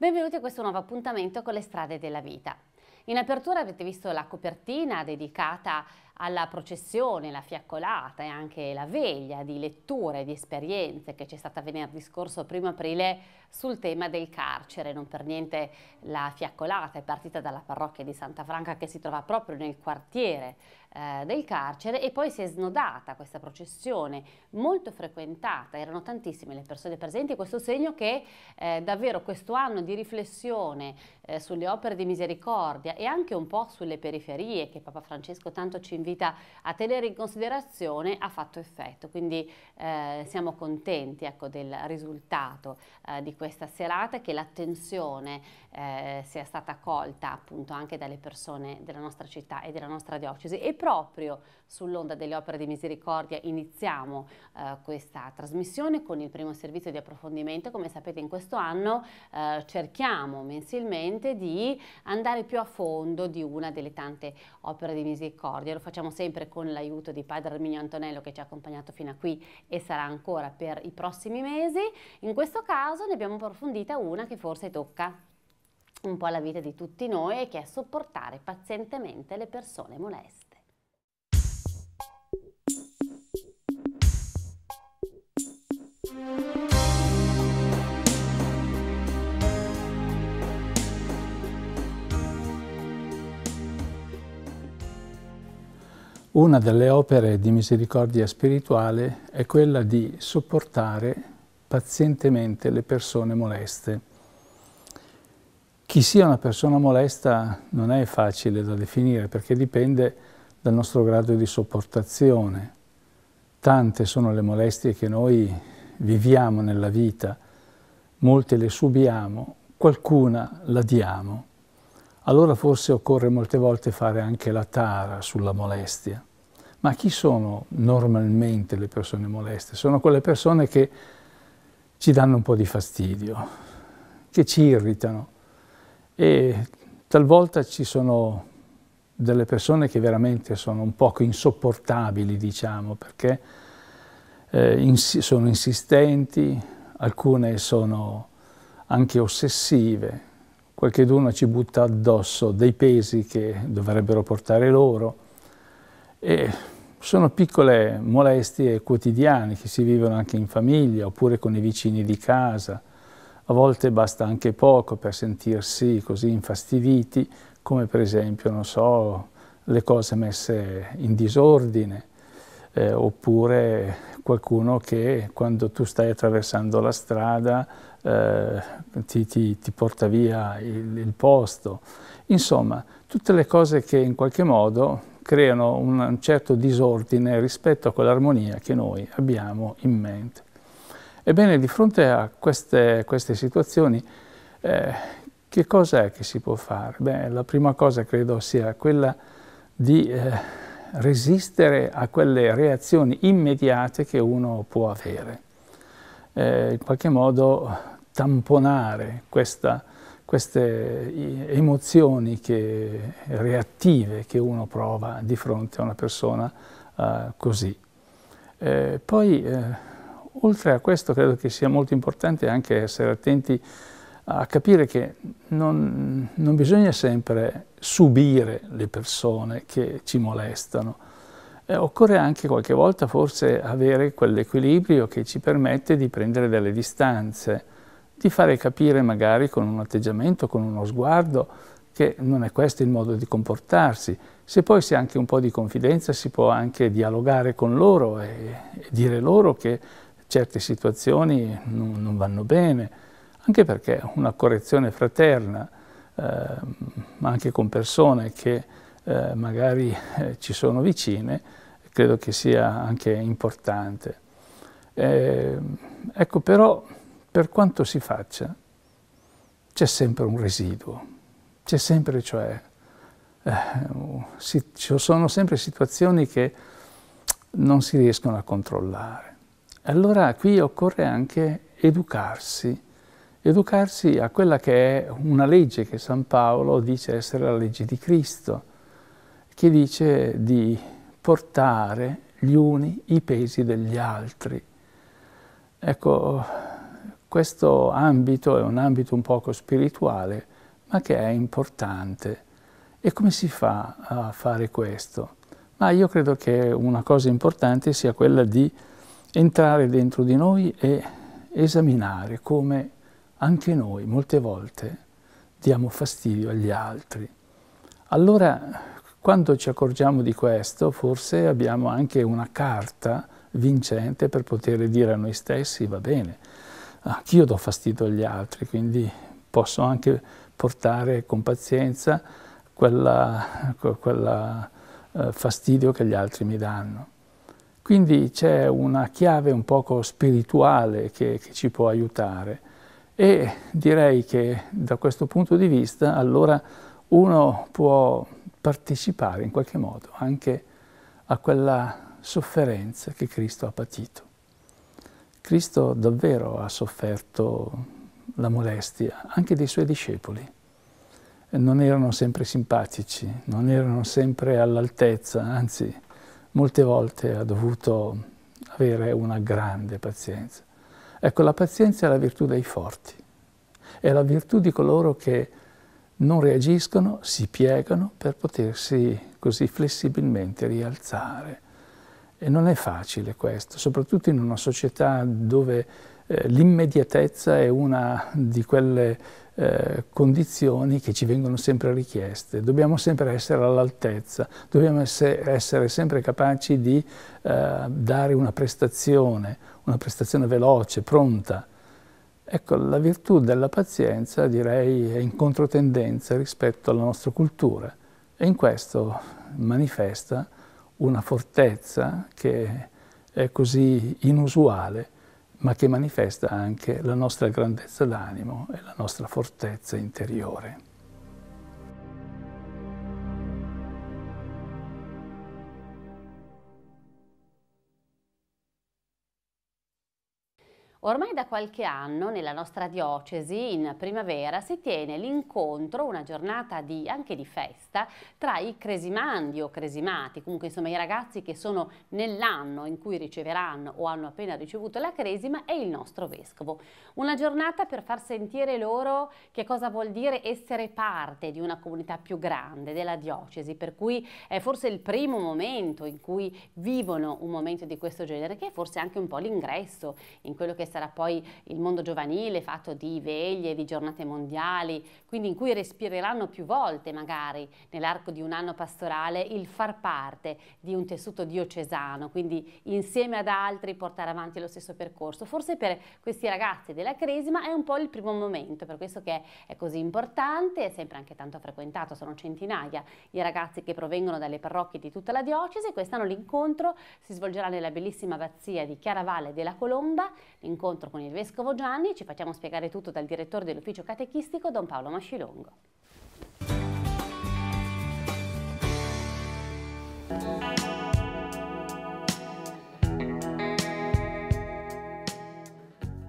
Benvenuti a questo nuovo appuntamento con le strade della vita. In apertura avete visto la copertina dedicata alla processione, la fiaccolata e anche la veglia di letture, e di esperienze che c'è stata venerdì scorso, primo aprile, sul tema del carcere. Non per niente la fiaccolata è partita dalla parrocchia di Santa Franca che si trova proprio nel quartiere eh, del carcere e poi si è snodata questa processione molto frequentata, erano tantissime le persone presenti, questo segno che eh, davvero questo anno di riflessione eh, sulle opere di misericordia e anche un po' sulle periferie che Papa Francesco tanto ci invita invita a tenere in considerazione ha fatto effetto, quindi eh, siamo contenti ecco, del risultato eh, di questa serata che l'attenzione eh, sia stata colta appunto anche dalle persone della nostra città e della nostra diocesi e proprio Sull'onda delle opere di misericordia iniziamo eh, questa trasmissione con il primo servizio di approfondimento. Come sapete in questo anno eh, cerchiamo mensilmente di andare più a fondo di una delle tante opere di misericordia. Lo facciamo sempre con l'aiuto di Padre Arminio Antonello che ci ha accompagnato fino a qui e sarà ancora per i prossimi mesi. In questo caso ne abbiamo approfondita una che forse tocca un po' la vita di tutti noi e che è sopportare pazientemente le persone moleste. Una delle opere di misericordia spirituale è quella di sopportare pazientemente le persone moleste. Chi sia una persona molesta non è facile da definire perché dipende dal nostro grado di sopportazione. Tante sono le molestie che noi viviamo nella vita, molte le subiamo, qualcuna la diamo. Allora forse occorre molte volte fare anche la tara sulla molestia. Ma chi sono normalmente le persone moleste? Sono quelle persone che ci danno un po' di fastidio, che ci irritano e talvolta ci sono delle persone che veramente sono un poco insopportabili, diciamo, perché eh, ins sono insistenti, alcune sono anche ossessive, qualche d'uno ci butta addosso dei pesi che dovrebbero portare loro e sono piccole molestie quotidiane che si vivono anche in famiglia oppure con i vicini di casa. A volte basta anche poco per sentirsi così infastiditi, come per esempio, non so, le cose messe in disordine, eh, oppure qualcuno che quando tu stai attraversando la strada eh, ti, ti, ti, porta via il, il, posto. Insomma, tutte le cose che in qualche modo creano un, un certo disordine rispetto a quell'armonia che noi abbiamo in mente. Ebbene, di fronte a queste, queste situazioni, eh, che cosa è che si può fare? Beh, la prima cosa credo sia quella di eh, resistere a quelle reazioni immediate che uno può avere. Eh, in qualche modo tamponare questa, queste emozioni che, reattive che uno prova di fronte a una persona eh, così. Eh, poi, eh, oltre a questo, credo che sia molto importante anche essere attenti a capire che non, non bisogna sempre subire le persone che ci molestano, eh, occorre anche qualche volta forse avere quell'equilibrio che ci permette di prendere delle distanze, di fare capire magari con un atteggiamento, con uno sguardo, che non è questo il modo di comportarsi. Se poi si ha anche un po' di confidenza si può anche dialogare con loro e, e dire loro che certe situazioni non, non vanno bene, anche perché una correzione fraterna, ehm, ma anche con persone che eh, magari eh, ci sono vicine, credo che sia anche importante. Eh, ecco però, per quanto si faccia, c'è sempre un residuo, c'è sempre, cioè, eh, si, ci sono sempre situazioni che non si riescono a controllare. Allora qui occorre anche educarsi, educarsi a quella che è una legge che San Paolo dice essere la legge di Cristo, che dice di portare gli uni i pesi degli altri. Ecco, questo ambito è un ambito un poco spirituale, ma che è importante. E come si fa a fare questo? Ma io credo che una cosa importante sia quella di entrare dentro di noi e esaminare come anche noi molte volte diamo fastidio agli altri. Allora, quando ci accorgiamo di questo, forse abbiamo anche una carta vincente per poter dire a noi stessi, va bene, anch'io do fastidio agli altri, quindi posso anche portare con pazienza quel eh, fastidio che gli altri mi danno. Quindi c'è una chiave un poco spirituale che, che ci può aiutare e direi che da questo punto di vista allora uno può partecipare in qualche modo anche a quella sofferenza che Cristo ha patito. Cristo davvero ha sofferto la molestia anche dei suoi discepoli. Non erano sempre simpatici, non erano sempre all'altezza, anzi molte volte ha dovuto avere una grande pazienza. Ecco, la pazienza è la virtù dei forti, è la virtù di coloro che non reagiscono, si piegano per potersi così flessibilmente rialzare. E non è facile questo, soprattutto in una società dove eh, l'immediatezza è una di quelle eh, condizioni che ci vengono sempre richieste. Dobbiamo sempre essere all'altezza, dobbiamo essere sempre capaci di eh, dare una prestazione, una prestazione veloce, pronta. Ecco, la virtù della pazienza, direi, è in controtendenza rispetto alla nostra cultura e in questo manifesta una fortezza che è così inusuale, ma che manifesta anche la nostra grandezza d'animo e la nostra fortezza interiore. Ormai da qualche anno nella nostra diocesi in primavera si tiene l'incontro, una giornata di, anche di festa, tra i cresimandi o cresimati, comunque insomma i ragazzi che sono nell'anno in cui riceveranno o hanno appena ricevuto la cresima e il nostro vescovo. Una giornata per far sentire loro che cosa vuol dire essere parte di una comunità più grande della diocesi, per cui è forse il primo momento in cui vivono un momento di questo genere che è forse anche un po' l'ingresso in quello che sarà poi il mondo giovanile fatto di veglie, di giornate mondiali, quindi in cui respireranno più volte magari nell'arco di un anno pastorale il far parte di un tessuto diocesano, quindi insieme ad altri portare avanti lo stesso percorso. Forse per questi ragazzi della Cresima è un po' il primo momento, per questo che è così importante, è sempre anche tanto frequentato, sono centinaia i ragazzi che provengono dalle parrocchie di tutta la diocesi, quest'anno l'incontro si svolgerà nella bellissima abbazia di Chiaravalle della Colomba, in incontro con il Vescovo Gianni, ci facciamo spiegare tutto dal direttore dell'ufficio catechistico Don Paolo Mascilongo.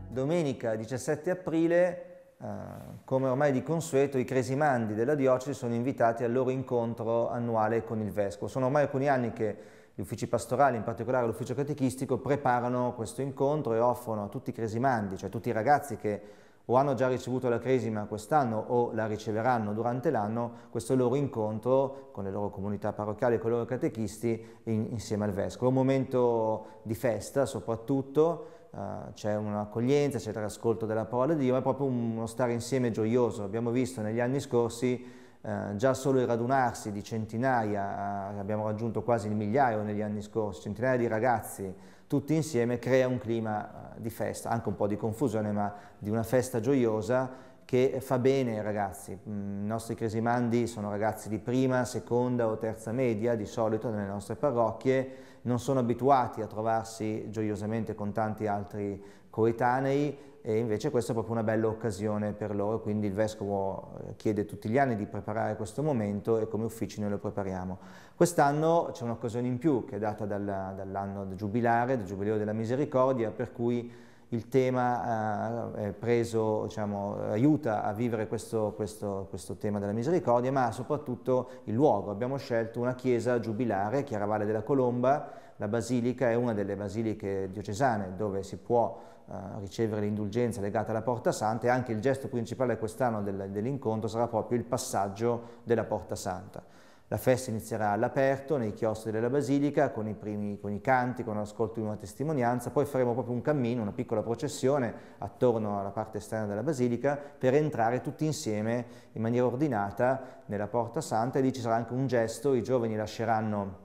Domenica 17 aprile, eh, come ormai di consueto, i cresimandi della diocesi sono invitati al loro incontro annuale con il Vescovo. Sono ormai alcuni anni che gli uffici pastorali, in particolare l'ufficio catechistico, preparano questo incontro e offrono a tutti i cresimandi, cioè a tutti i ragazzi che o hanno già ricevuto la cresima quest'anno o la riceveranno durante l'anno, questo loro incontro con le loro comunità parrocchiali, con i loro catechisti, in, insieme al vescovo. È un momento di festa soprattutto, Uh, c'è un'accoglienza, c'è l'ascolto della parola di Dio, ma è proprio uno stare insieme gioioso. Abbiamo visto negli anni scorsi eh, già solo il radunarsi di centinaia, eh, abbiamo raggiunto quasi il migliaio negli anni scorsi, centinaia di ragazzi tutti insieme crea un clima eh, di festa, anche un po' di confusione, ma di una festa gioiosa che fa bene ai ragazzi. Mm, I nostri cresimandi sono ragazzi di prima, seconda o terza media, di solito nelle nostre parrocchie, non sono abituati a trovarsi gioiosamente con tanti altri coetanei e invece questa è proprio una bella occasione per loro, quindi il Vescovo eh, chiede tutti gli anni di preparare questo momento e come uffici noi lo prepariamo. Quest'anno c'è un'occasione in più che è data dall'anno giubilare, del Giubileo della Misericordia, per cui il tema eh, preso, diciamo, aiuta a vivere questo, questo, questo, tema della misericordia, ma soprattutto il luogo. Abbiamo scelto una chiesa giubilare, Chiaravalle della Colomba, la basilica è una delle basiliche diocesane dove si può eh, ricevere l'indulgenza legata alla Porta Santa e anche il gesto principale quest'anno dell'incontro sarà proprio il passaggio della Porta Santa. La festa inizierà all'aperto, nei chiostri della Basilica, con i, primi, con i canti, con l'ascolto di una testimonianza, poi faremo proprio un cammino, una piccola processione attorno alla parte esterna della Basilica per entrare tutti insieme in maniera ordinata nella Porta Santa e lì ci sarà anche un gesto, i giovani lasceranno,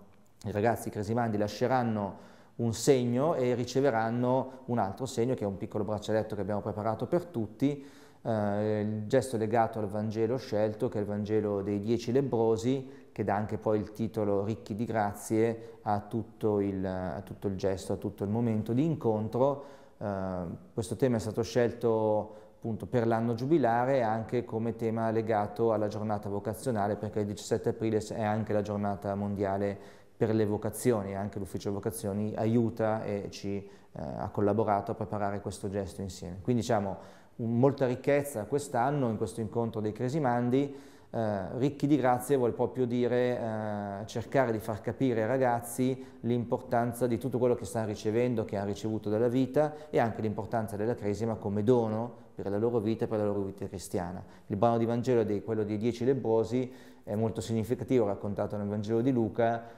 i ragazzi cresimandi lasceranno un segno e riceveranno un altro segno che è un piccolo braccialetto che abbiamo preparato per tutti, eh, il gesto legato al Vangelo scelto che è il Vangelo dei dieci lebrosi che dà anche poi il titolo Ricchi di grazie a tutto il, a tutto il gesto, a tutto il momento di incontro. Eh, questo tema è stato scelto appunto per l'anno giubilare anche come tema legato alla giornata vocazionale perché il 17 aprile è anche la giornata mondiale per le vocazioni, anche l'ufficio vocazioni aiuta e ci eh, ha collaborato a preparare questo gesto insieme. Quindi diciamo molta ricchezza quest'anno in questo incontro dei Cresimandi, eh, ricchi di grazie vuol proprio dire eh, cercare di far capire ai ragazzi l'importanza di tutto quello che stanno ricevendo, che hanno ricevuto dalla vita e anche l'importanza della Cresima come dono per la loro vita e per la loro vita cristiana. Il brano di Vangelo di quello dei dieci lebrosi è molto significativo, raccontato nel Vangelo di Luca,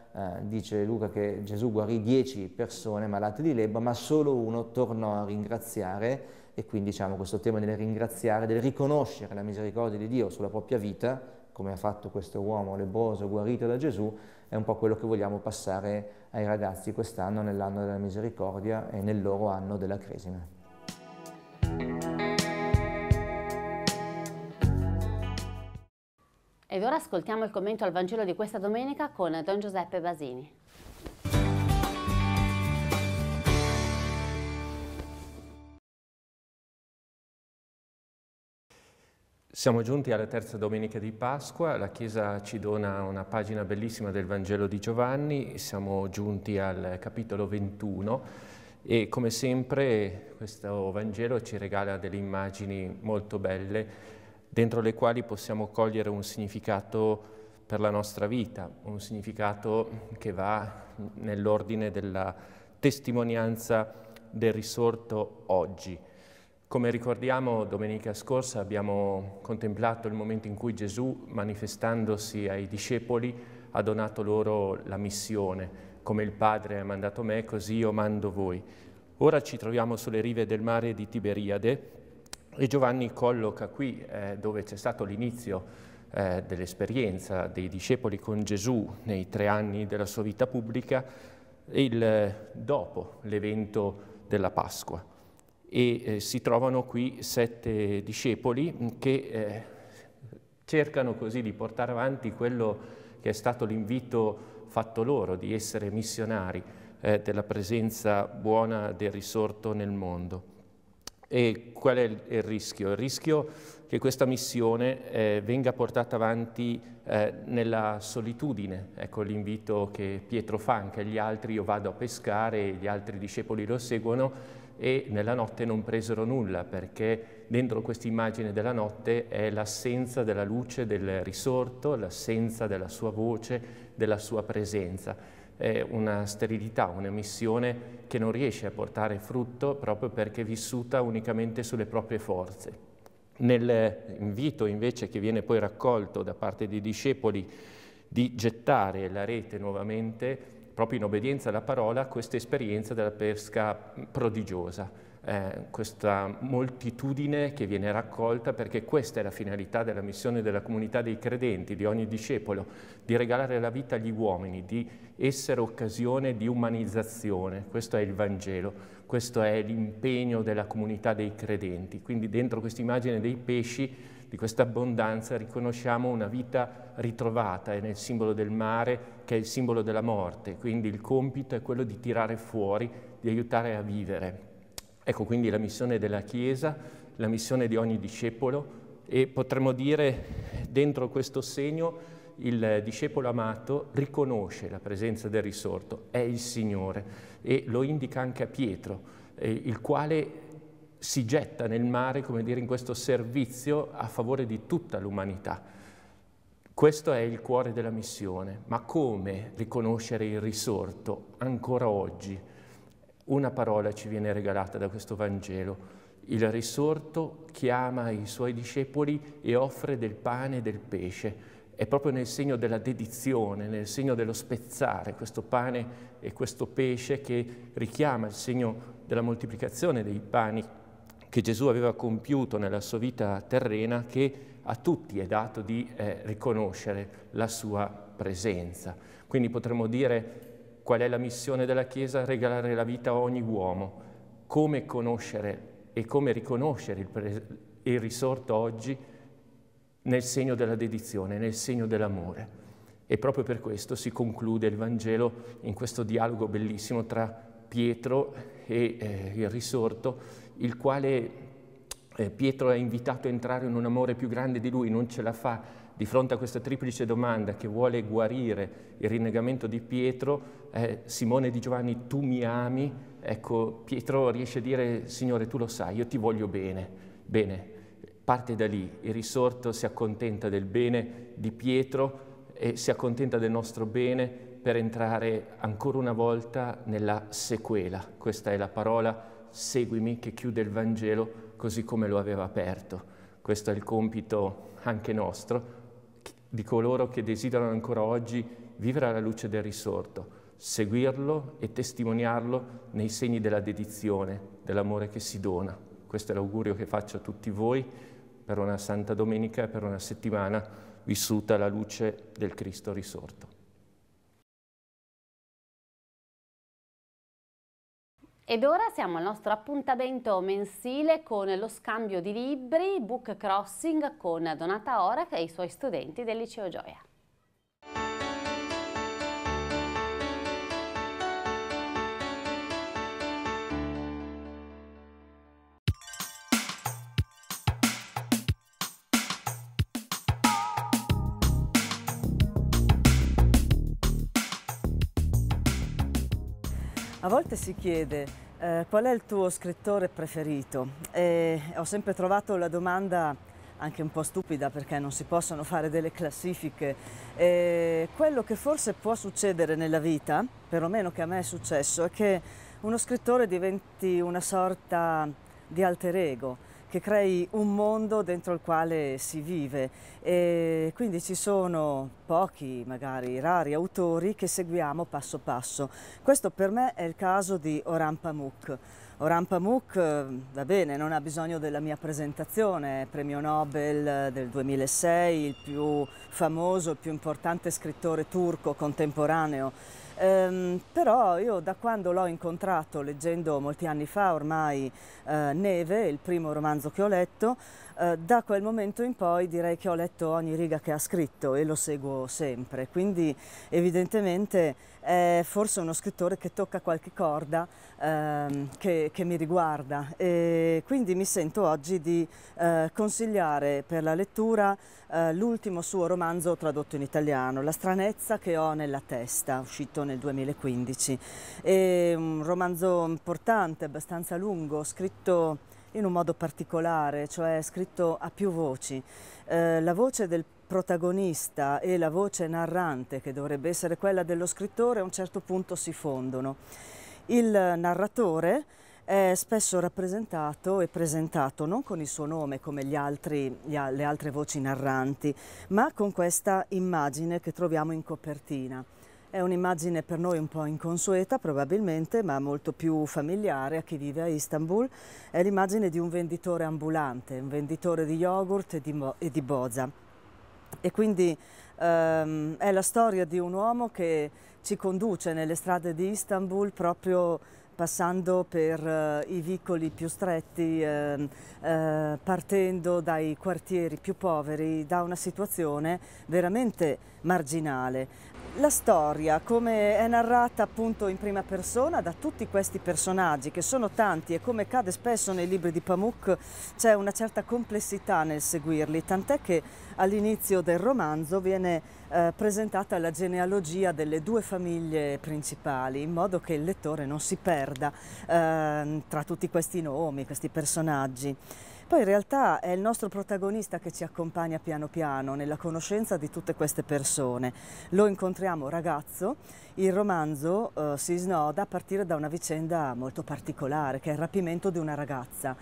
eh, dice Luca che Gesù guarì dieci persone malate di lebra, ma solo uno tornò a ringraziare e quindi diciamo questo tema del ringraziare, del riconoscere la misericordia di Dio sulla propria vita, come ha fatto questo uomo lebroso guarito da Gesù, è un po' quello che vogliamo passare ai ragazzi quest'anno nell'anno della misericordia e nel loro anno della cresima. Ed ora ascoltiamo il commento al Vangelo di questa domenica con Don Giuseppe Basini. Siamo giunti alla terza domenica di Pasqua, la Chiesa ci dona una pagina bellissima del Vangelo di Giovanni, siamo giunti al capitolo 21 e come sempre questo Vangelo ci regala delle immagini molto belle dentro le quali possiamo cogliere un significato per la nostra vita, un significato che va nell'ordine della testimonianza del risorto oggi. Come ricordiamo domenica scorsa abbiamo contemplato il momento in cui Gesù, manifestandosi ai discepoli, ha donato loro la missione. Come il Padre ha mandato me, così io mando voi. Ora ci troviamo sulle rive del mare di Tiberiade e Giovanni colloca qui eh, dove c'è stato l'inizio eh, dell'esperienza dei discepoli con Gesù nei tre anni della sua vita pubblica, il eh, dopo l'evento della Pasqua e eh, si trovano qui sette discepoli mm, che eh, cercano così di portare avanti quello che è stato l'invito fatto loro di essere missionari eh, della presenza buona del risorto nel mondo. E qual è il, il rischio? Il rischio che questa missione eh, venga portata avanti eh, nella solitudine. Ecco l'invito che Pietro fa anche agli altri, io vado a pescare, gli altri discepoli lo seguono, e nella notte non presero nulla perché dentro questa immagine della notte è l'assenza della luce del risorto, l'assenza della sua voce, della sua presenza. È una sterilità, un'emissione che non riesce a portare frutto proprio perché è vissuta unicamente sulle proprie forze. Nell'invito invece che viene poi raccolto da parte dei discepoli di gettare la rete nuovamente, proprio in obbedienza alla parola, questa esperienza della pesca prodigiosa, eh, questa moltitudine che viene raccolta perché questa è la finalità della missione della comunità dei credenti, di ogni discepolo, di regalare la vita agli uomini, di essere occasione di umanizzazione. Questo è il Vangelo, questo è l'impegno della comunità dei credenti. Quindi dentro questa immagine dei pesci di questa abbondanza riconosciamo una vita ritrovata e nel simbolo del mare che è il simbolo della morte, quindi il compito è quello di tirare fuori, di aiutare a vivere. Ecco quindi la missione della Chiesa, la missione di ogni discepolo e potremmo dire dentro questo segno il discepolo amato riconosce la presenza del risorto, è il Signore e lo indica anche a Pietro, eh, il quale si getta nel mare, come dire, in questo servizio a favore di tutta l'umanità. Questo è il cuore della missione, ma come riconoscere il risorto ancora oggi? Una parola ci viene regalata da questo Vangelo. Il risorto chiama i suoi discepoli e offre del pane e del pesce. È proprio nel segno della dedizione, nel segno dello spezzare questo pane e questo pesce che richiama il segno della moltiplicazione dei pani che Gesù aveva compiuto nella sua vita terrena che a tutti è dato di eh, riconoscere la sua presenza. Quindi potremmo dire qual è la missione della Chiesa? Regalare la vita a ogni uomo. Come conoscere e come riconoscere il, pre- il risorto oggi nel segno della dedizione, nel segno dell'amore. E proprio per questo si conclude il Vangelo in questo dialogo bellissimo tra Pietro e eh, il risorto il quale eh, Pietro è invitato a entrare in un amore più grande di lui, non ce la fa di fronte a questa triplice domanda che vuole guarire il rinnegamento di Pietro, eh, Simone di Giovanni, tu mi ami, ecco, Pietro riesce a dire, Signore, tu lo sai, io ti voglio bene, bene. Parte da lì, il risorto si accontenta del bene di Pietro e si accontenta del nostro bene per entrare ancora una volta nella sequela. Questa è la parola seguimi che chiude il Vangelo così come lo aveva aperto. Questo è il compito anche nostro, di coloro che desiderano ancora oggi vivere alla luce del risorto, seguirlo e testimoniarlo nei segni della dedizione, dell'amore che si dona. Questo è l'augurio che faccio a tutti voi per una Santa Domenica e per una settimana vissuta alla luce del Cristo risorto. Ed ora siamo al nostro appuntamento mensile con lo scambio di libri, book crossing con Donata Orac e i suoi studenti del Liceo Gioia. A volte si chiede eh, qual è il tuo scrittore preferito? E ho sempre trovato la domanda anche un po' stupida perché non si possono fare delle classifiche. E quello che forse può succedere nella vita, perlomeno che a me è successo, è che uno scrittore diventi una sorta di alter ego, che crei un mondo dentro il quale si vive e quindi ci sono pochi, magari rari autori che seguiamo passo passo. Questo per me è il caso di Oran Pamuk. Oran Pamuk, eh, va bene, non ha bisogno della mia presentazione, premio Nobel del 2006, il più famoso, il più importante scrittore turco contemporaneo Ehm, però io da quando l'ho incontrato, leggendo molti anni fa ormai eh, Neve, il primo romanzo che ho letto, eh, da quel momento in poi direi che ho letto ogni riga che ha scritto e lo seguo sempre, quindi evidentemente è forse uno scrittore che tocca qualche corda ehm, che, che, mi riguarda e quindi mi sento oggi di eh, consigliare per la lettura eh, l'ultimo suo romanzo tradotto in italiano, La stranezza che ho nella testa, uscito nel 2015. È un romanzo importante, abbastanza lungo, scritto in un modo particolare, cioè scritto a più voci. Eh, la voce del protagonista e la voce narrante, che dovrebbe essere quella dello scrittore, a un certo punto si fondono. Il narratore è spesso rappresentato e presentato non con il suo nome come altri, le altre voci narranti, ma con questa immagine che troviamo in copertina. È un'immagine per noi un po' inconsueta probabilmente, ma molto più familiare a chi vive a Istanbul. È l'immagine di un venditore ambulante, un venditore di yogurt e di, e di boza. E quindi ehm, è la storia di un uomo che ci conduce nelle strade di Istanbul proprio passando per eh, i vicoli più stretti, eh, eh, partendo dai quartieri più poveri, da una situazione veramente marginale. La storia, come è narrata appunto in prima persona da tutti questi personaggi, che sono tanti e come cade spesso nei libri di Pamuk, c'è una certa complessità nel seguirli, tant'è che all'inizio del romanzo viene eh, presentata la genealogia delle due famiglie principali, in modo che il lettore non si perda eh, tra tutti questi nomi, questi personaggi. Poi in realtà è il nostro protagonista che ci accompagna piano piano nella conoscenza di tutte queste persone. Lo incontriamo ragazzo il romanzo eh, si snoda a partire da una vicenda molto particolare, che è il rapimento di una ragazza.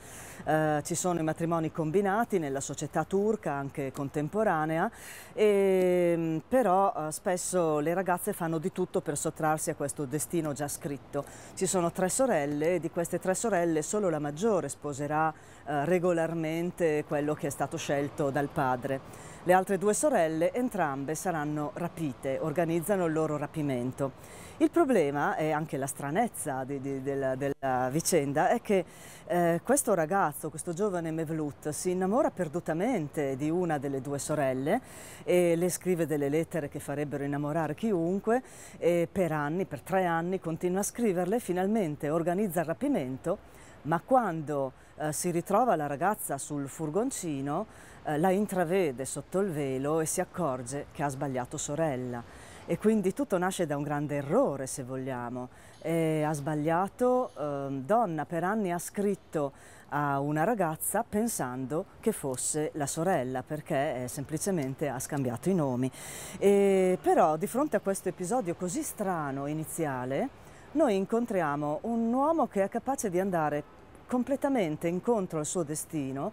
Eh, ci sono i matrimoni combinati nella società turca, anche contemporanea, e, mm, però eh, spesso le ragazze fanno di tutto per sottrarsi a questo destino già scritto. Ci sono tre sorelle e di queste tre sorelle solo la maggiore sposerà eh, regolarmente quello che è stato scelto dal padre. Le altre due sorelle entrambe saranno rapite, organizzano il loro rapimento fatto. Il problema e anche la stranezza di, di, della, della, vicenda è che eh, questo ragazzo, questo giovane Mevlut, si innamora perdutamente di una delle due sorelle e le scrive delle lettere che farebbero innamorare chiunque e per anni, per tre anni, continua a scriverle, finalmente organizza il rapimento, ma quando eh, si ritrova la ragazza sul furgoncino eh, la intravede sotto il velo e si accorge che ha sbagliato sorella e quindi tutto nasce da un grande errore se vogliamo. E ha sbagliato, eh, donna per anni ha scritto a una ragazza pensando che fosse la sorella perché eh, semplicemente ha scambiato i nomi. E, però di fronte a questo episodio così strano iniziale noi incontriamo un uomo che è capace di andare completamente incontro al suo destino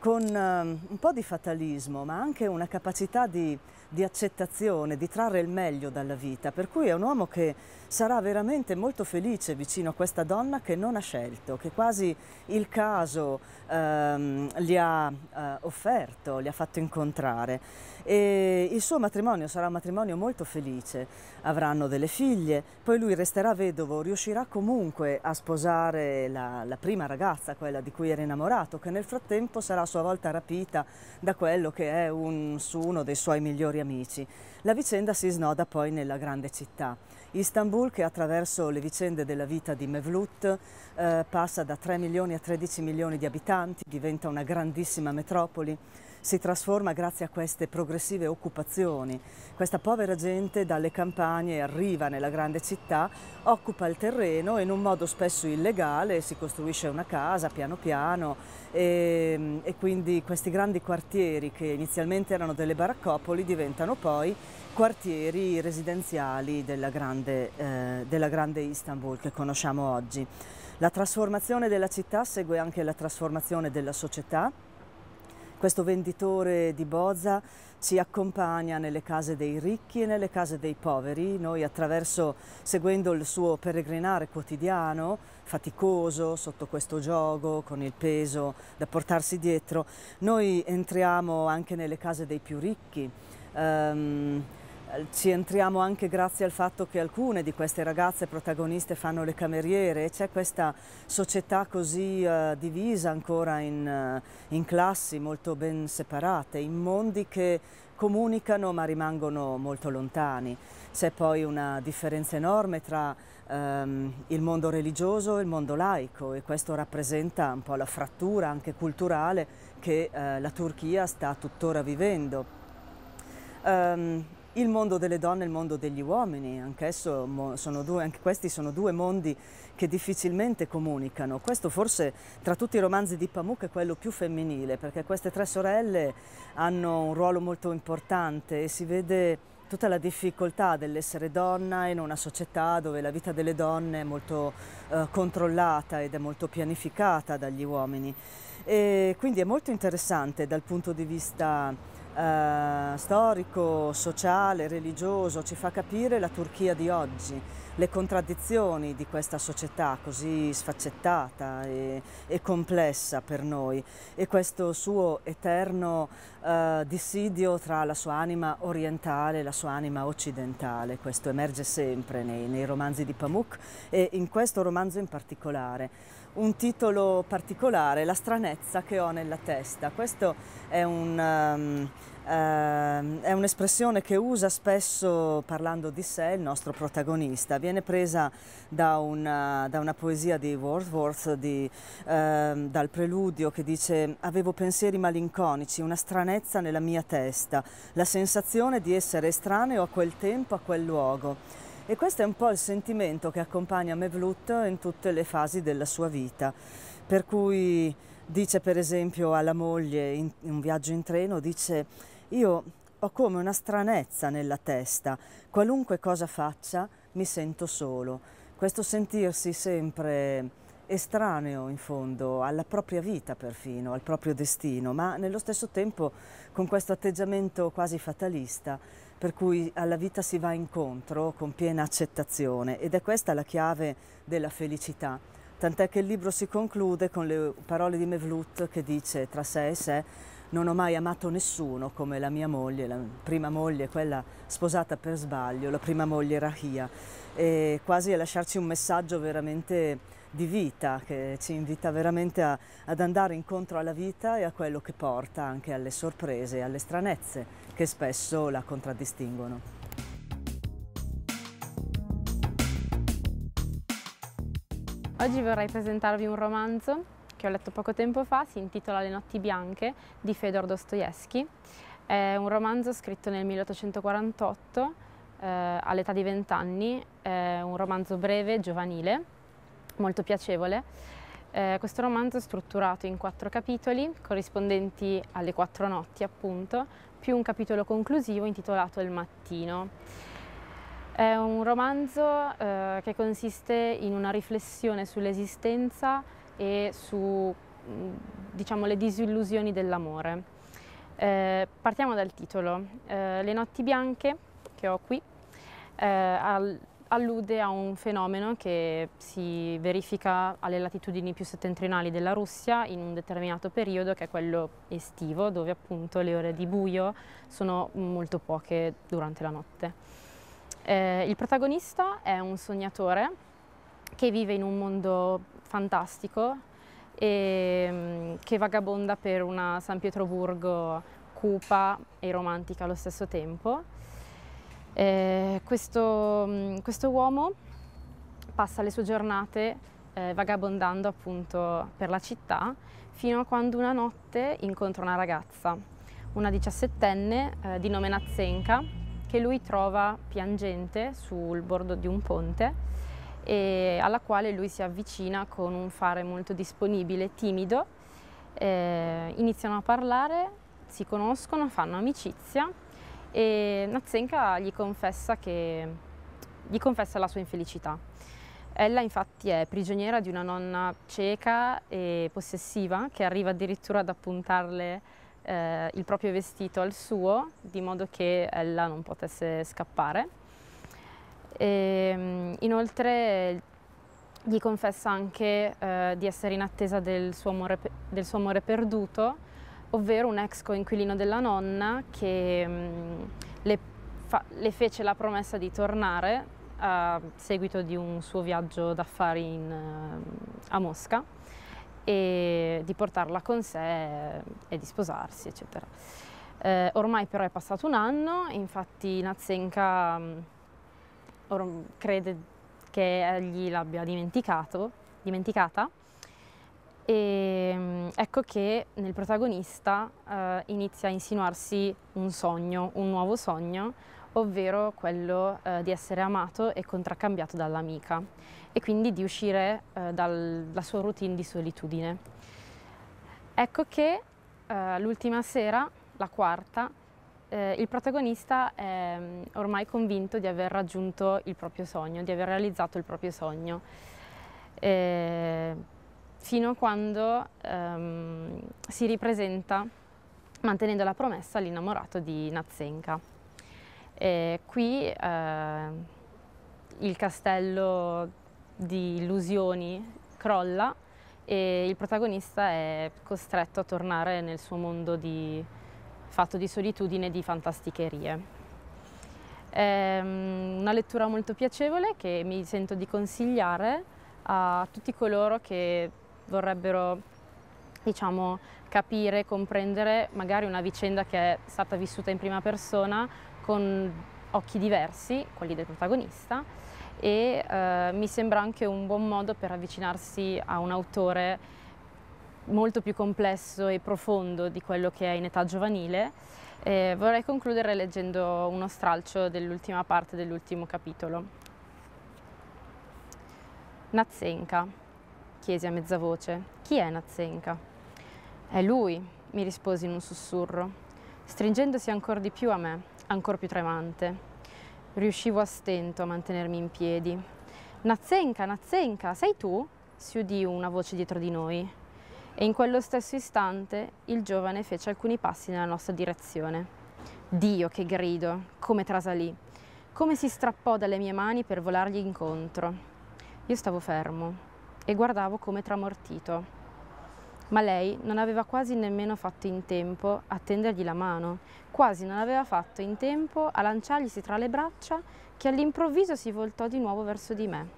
con eh, un po' di fatalismo ma anche una capacità di di accettazione, di trarre il meglio dalla vita, per cui è un uomo che sarà veramente molto felice vicino a questa donna che non ha scelto, che quasi il caso ehm, gli ha eh, offerto, gli ha fatto incontrare. E il suo matrimonio sarà un matrimonio molto felice, avranno delle figlie, poi lui resterà vedovo, riuscirà comunque a sposare la, la prima ragazza, quella di cui era innamorato, che nel frattempo sarà a sua volta rapita da quello che è un, uno dei suoi migliori amici. La vicenda si snoda poi nella grande città. Istanbul che attraverso le vicende della vita di Mevlut eh, passa da 3 milioni a 13 milioni di abitanti, diventa una grandissima metropoli, si trasforma grazie a queste progressive occupazioni. Questa povera gente dalle campagne arriva nella grande città, occupa il terreno in un modo spesso illegale, si costruisce una casa piano piano e, e quindi questi grandi quartieri che inizialmente erano delle baraccopoli diventano poi quartieri residenziali della grande, eh, della grande Istanbul che conosciamo oggi. La trasformazione della città segue anche la trasformazione della società, questo venditore di Boza ci accompagna nelle case dei ricchi e nelle case dei poveri. Noi attraverso, seguendo il suo peregrinare quotidiano, faticoso sotto questo gioco, con il peso da portarsi dietro, noi entriamo anche nelle case dei più ricchi. Um, eh, ci entriamo anche grazie al fatto che alcune di queste ragazze protagoniste fanno le cameriere e c'è questa società così uh, divisa ancora in, uh, in, classi molto ben separate, in mondi che comunicano ma rimangono molto lontani. C'è poi una differenza enorme tra um, il mondo religioso e il mondo laico e questo rappresenta un po' la frattura anche culturale che uh, la Turchia sta tuttora vivendo. Um, il mondo delle donne e il mondo degli uomini, anch'esso sono due, anche questi sono due mondi che difficilmente comunicano. Questo forse tra tutti i romanzi di Pamuk è quello più femminile, perché queste tre sorelle hanno un ruolo molto importante e si vede tutta la difficoltà dell'essere donna in una società dove la vita delle donne è molto eh, controllata ed è molto pianificata dagli uomini. E quindi è molto interessante dal punto di vista eh, storico, sociale, religioso, ci fa capire la Turchia di oggi, le contraddizioni di questa società così sfaccettata e, e complessa per noi e questo suo eterno eh, dissidio tra la sua anima orientale e la sua anima occidentale, questo emerge sempre nei, nei romanzi di Pamuk e in questo romanzo in particolare un titolo particolare, La stranezza che ho nella testa. Questa è un... Um, Uh, è un'espressione che usa spesso parlando di sé il nostro protagonista. Viene presa da una, eh, da una poesia di Wordsworth, di, uh, dal preludio che dice «Avevo pensieri malinconici, una stranezza nella mia testa, la sensazione di essere estraneo a quel tempo, a quel luogo». E questo è un po' il sentimento che accompagna Mevlut in tutte le fasi della sua vita, per cui dice per esempio alla moglie in, in un viaggio in treno, dice io ho come una stranezza nella testa, qualunque cosa faccia mi sento solo. Questo sentirsi sempre estraneo in fondo alla propria vita perfino, al proprio destino, ma nello stesso tempo con questo atteggiamento quasi fatalista per cui alla vita si va incontro con piena accettazione ed è questa la chiave della felicità. Tant'è che il libro si conclude con le parole di Mevlut che dice tra sé e sé non ho mai amato nessuno come la mia moglie, la prima moglie, quella sposata per sbaglio, la prima moglie Rahia, e quasi a lasciarci un messaggio veramente di vita che ci invita veramente a, ad andare incontro alla vita e a quello che porta anche alle sorprese e alle stranezze che spesso la contraddistinguono. Oggi vorrei presentarvi un romanzo che ho letto poco tempo fa, si intitola Le notti bianche di Fedor Dostoevsky. È un romanzo scritto nel 1848 eh, all'età di 20 anni, è un romanzo breve, giovanile, molto piacevole eh, questo romanzo è strutturato in quattro capitoli, corrispondenti alle quattro notti appunto, più un capitolo conclusivo intitolato Il mattino. È un romanzo eh, che consiste in una riflessione sull'esistenza e su mm, diciamo, le disillusioni dell'amore. Eh, partiamo dal titolo. Eh, le notti bianche che ho qui eh, allude a un fenomeno che si verifica alle latitudini più settentrionali della Russia in un determinato periodo che è quello estivo dove appunto le ore di buio sono molto poche durante la notte. Eh, il protagonista è un sognatore che vive in un mondo fantastico e ehm, che vagabonda per una San Pietroburgo cupa e romantica allo stesso tempo eh, questo, mm, questo, uomo passa le sue giornate eh, vagabondando appunto per la città fino a quando una notte incontra una ragazza, una diciassettenne eh, di nome Nazenka, che lui trova piangente sul bordo di un ponte e alla quale lui si avvicina con un fare molto disponibile, timido. Eh, iniziano a parlare, si conoscono, fanno amicizia e Nazenka gli confessa, che, gli confessa la sua infelicità. Ella infatti è prigioniera di una nonna cieca e possessiva che arriva addirittura ad appuntarle eh, il proprio vestito al suo di modo che ella non potesse scappare. E, ehm, inoltre gli confessa anche eh, di essere in attesa del suo amore, del suo amore perduto ovvero un ex coinquilino della nonna che mm, le, fa, le, fece la promessa di tornare a seguito di un suo viaggio d'affari in, mm, a Mosca e di portarla con sé e di sposarsi, eccetera. Eh, ormai però è passato un anno, infatti Nazenka mm, crede che egli l'abbia dimenticato, dimenticata e ehm, ecco che nel protagonista eh, inizia a insinuarsi un sogno, un nuovo sogno, ovvero quello eh, di essere amato e contraccambiato dall'amica e quindi di uscire eh, dalla sua routine di solitudine. Ecco che eh, l'ultima sera, la quarta, eh, il protagonista è mm, ormai convinto di aver raggiunto il proprio sogno, di aver realizzato il proprio sogno. Eh, fino a quando ehm, si ripresenta mantenendo la promessa all'innamorato di Nazenka. E qui eh, il castello di illusioni crolla e il protagonista è costretto a tornare nel suo mondo di, fatto di solitudine e di fantasticherie. È ehm, una lettura molto piacevole che mi sento di consigliare a tutti coloro che vorrebbero diciamo, capire, comprendere magari una vicenda che è stata vissuta in prima persona con occhi diversi, quelli del protagonista, e eh, mi sembra anche un buon modo per avvicinarsi a un autore molto più complesso e profondo di quello che è in età giovanile. Eh, vorrei concludere leggendo uno stralcio dell'ultima parte dell'ultimo capitolo. Nazenka chiesi a mezza voce. Chi è Nazenka? È lui, mi rispose in un sussurro, stringendosi ancora di più a me, ancora più tremante. Riuscivo a stento a mantenermi in piedi. Nazenka, Nazenka, sei tu? si udì una voce dietro di noi. E in quello stesso istante il giovane fece alcuni passi nella nostra direzione. Dio, che grido! Come trasalì! Come si strappò dalle mie mani per volargli incontro! Io stavo fermo, e guardavo come tramortito. Ma lei non aveva quasi nemmeno fatto in tempo a tendergli la mano, quasi non aveva fatto in tempo a lanciarglisi tra le braccia che all'improvviso si voltò di nuovo verso di me.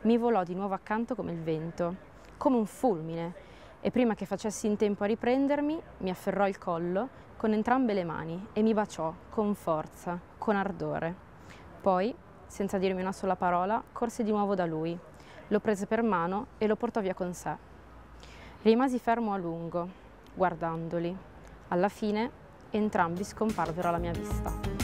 Mi volò di nuovo accanto come il vento, come un fulmine, e prima che facessi in tempo a riprendermi, mi afferrò il collo con entrambe le mani e mi baciò con forza, con ardore. Poi, senza dirmi una sola parola, corse di nuovo da lui lo prese per mano e lo portò via con sé. Rimasi fermo a lungo, guardandoli. Alla fine entrambi scomparvero alla mia vista.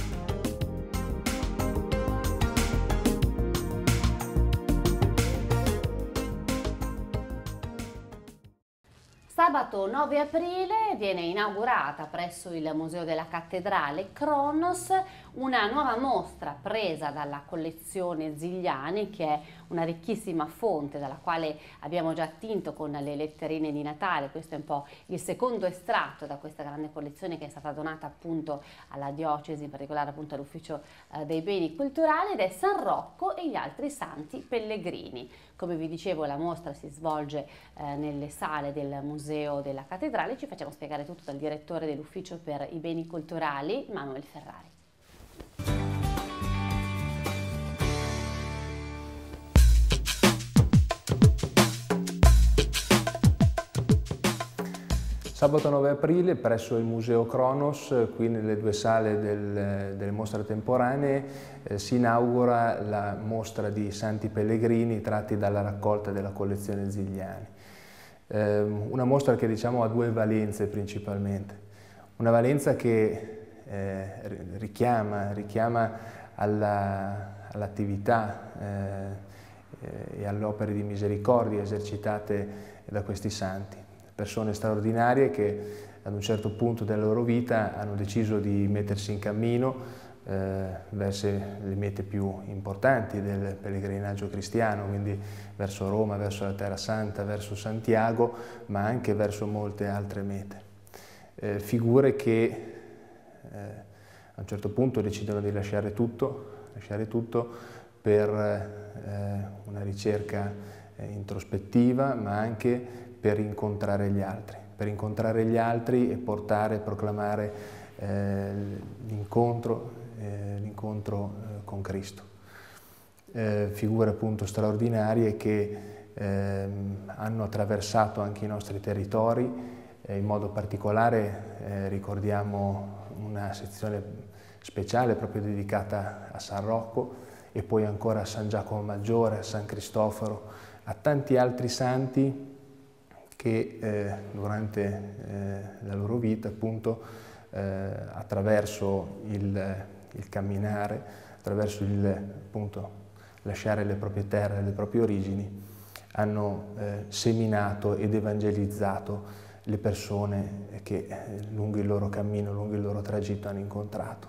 sabato 9 aprile viene inaugurata presso il Museo della Cattedrale Cronos una nuova mostra presa dalla collezione Zigliani che è una ricchissima fonte dalla quale abbiamo già attinto con le letterine di Natale, questo è un po' il secondo estratto da questa grande collezione che è stata donata appunto alla diocesi, in particolare appunto all'ufficio eh, dei beni culturali ed è San Rocco e gli altri santi pellegrini. Come vi dicevo la mostra si svolge eh, nelle sale del museo museo della cattedrale, ci facciamo spiegare tutto dal direttore dell'ufficio per i beni culturali, Manuel Ferrari. Sabato 9 aprile presso il Museo Cronos, qui nelle due sale del, delle mostre temporanee, eh, si inaugura la mostra di Santi Pellegrini tratti dalla raccolta della collezione Zigliani. Ehm, una mostra che diciamo ha due valenze principalmente. Una valenza che eh, richiama, richiama all'attività eh, eh e alle opere di misericordia esercitate da questi santi, persone straordinarie che ad un certo punto della loro vita hanno deciso di mettersi in cammino eh, verso le mete più importanti del pellegrinaggio cristiano, quindi verso Roma, verso la Terra Santa, verso Santiago, ma anche verso molte altre mete. Eh, figure che eh, a un certo punto decidono di lasciare tutto, lasciare tutto per eh, una ricerca eh, introspettiva, ma anche per incontrare gli altri, per incontrare gli altri e portare, proclamare eh, l'incontro, eh, l'incontro eh, con Cristo. Eh, figure appunto straordinarie che ehm, hanno attraversato anche i nostri territori, eh, in modo particolare eh, ricordiamo una sezione speciale proprio dedicata a San Rocco e poi ancora a San Giacomo Maggiore, a San Cristoforo, a tanti altri santi che eh, durante eh, la loro vita appunto eh, attraverso il il camminare, attraverso il appunto, lasciare le proprie terre, le proprie origini, hanno eh, seminato ed evangelizzato le persone che eh, lungo il loro cammino, lungo il loro tragitto hanno incontrato.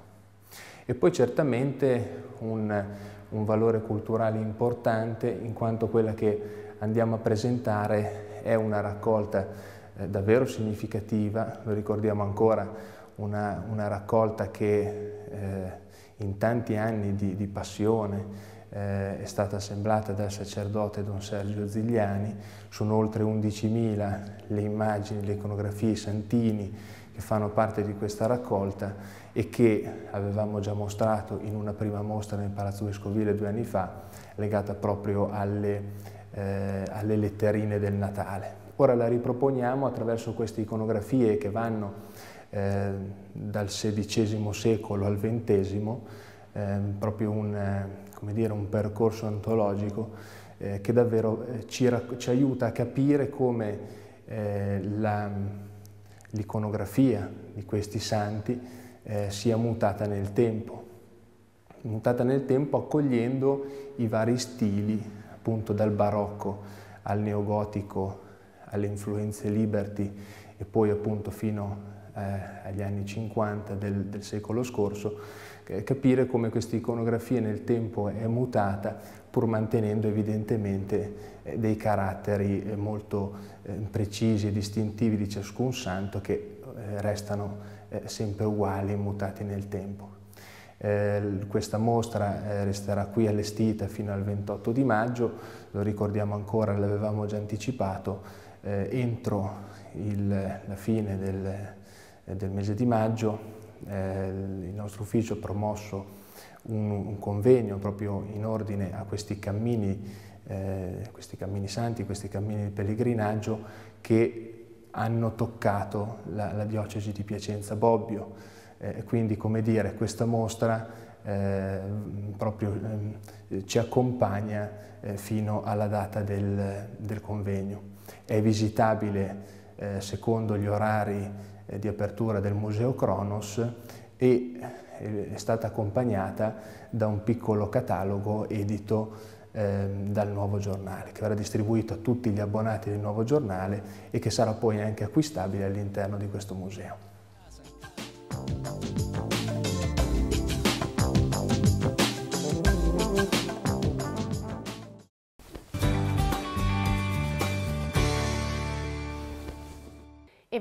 E poi certamente un, un valore culturale importante in quanto quella che andiamo a presentare è una raccolta eh, davvero significativa, lo ricordiamo ancora, una, una raccolta che eh, in tanti anni di, di passione eh, è stata assemblata dal sacerdote Don Sergio Zigliani, sono oltre 11.000 le immagini, le iconografie, i santini che fanno parte di questa raccolta e che avevamo già mostrato in una prima mostra nel Palazzo Vescovile due anni fa, legata proprio alle, eh, alle letterine del Natale. Ora la riproponiamo attraverso queste iconografie che vanno eh, dal XVI secolo al XX, eh, proprio un, eh, dire, un, percorso antologico eh, che davvero ci, ci, aiuta a capire come l'iconografia di questi santi sia mutata nel tempo, mutata nel tempo accogliendo i vari stili, appunto dal barocco al neogotico, alle influenze liberty e poi appunto fino eh, agli anni 50 del, del secolo scorso, eh, capire come questa iconografia nel tempo è mutata pur mantenendo evidentemente eh, dei caratteri eh, molto eh, precisi e distintivi di ciascun santo che restano sempre uguali e mutati nel tempo. Eh, questa mostra eh, resterà qui allestita fino al 28 di maggio, lo ricordiamo ancora, l'avevamo già anticipato, eh, entro il, la fine del eh, del mese di maggio eh, il nostro ufficio ha promosso un, un, convegno proprio in ordine a questi cammini, eh, questi cammini santi, questi cammini di pellegrinaggio che hanno toccato la, la diocesi di Piacenza Bobbio. Eh, quindi, come dire, questa mostra eh, proprio ehm, ci accompagna eh, fino alla data del, del convegno. È visitabile secondo gli orari eh, di apertura del Museo Kronos e eh, è stata accompagnata da un piccolo catalogo edito eh, dal nuovo giornale, che verrà distribuito a tutti gli abbonati del nuovo giornale e che sarà poi anche acquistabile all'interno di questo museo.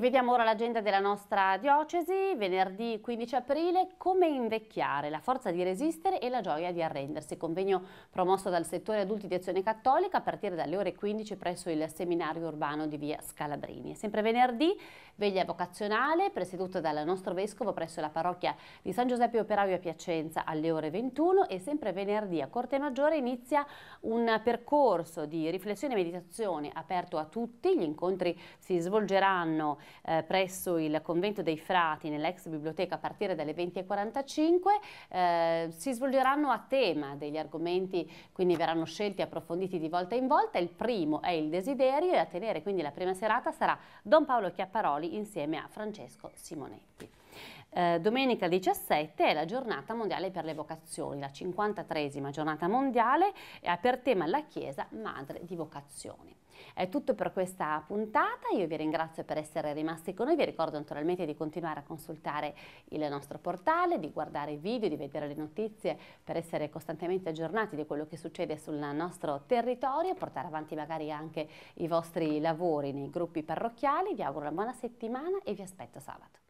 vediamo ora l'agenda della nostra diocesi, venerdì 15 aprile, come invecchiare, la forza di resistere e la gioia di arrendersi. Convegno promosso dal settore adulti di azione cattolica a partire dalle ore 15 presso il seminario urbano di via Scalabrini. Sempre venerdì, veglia vocazionale, presieduta dal nostro vescovo presso la parrocchia di San Giuseppe Operaio a Piacenza alle ore 21 e sempre venerdì a Corte Maggiore inizia un percorso di riflessione e meditazione aperto a tutti. Gli incontri si svolgeranno eh, presso il convento dei frati nell'ex biblioteca a partire dalle 20.45 eh, si svolgeranno a tema degli argomenti quindi verranno scelti e approfonditi di volta in volta il primo è il desiderio e a tenere quindi la prima serata sarà Don Paolo Chiapparoli insieme a Francesco Simonetti. Eh, domenica 17 è la giornata mondiale per le vocazioni, la 53esima giornata mondiale e ha per tema la Chiesa madre di vocazioni. È tutto per questa puntata, io vi ringrazio per essere rimasti con noi, vi ricordo naturalmente di continuare a consultare il nostro portale, di guardare i video, di vedere le notizie per essere costantemente aggiornati di quello che succede sul nostro territorio e portare avanti magari anche i vostri lavori nei gruppi parrocchiali. Vi auguro una buona settimana e vi aspetto sabato.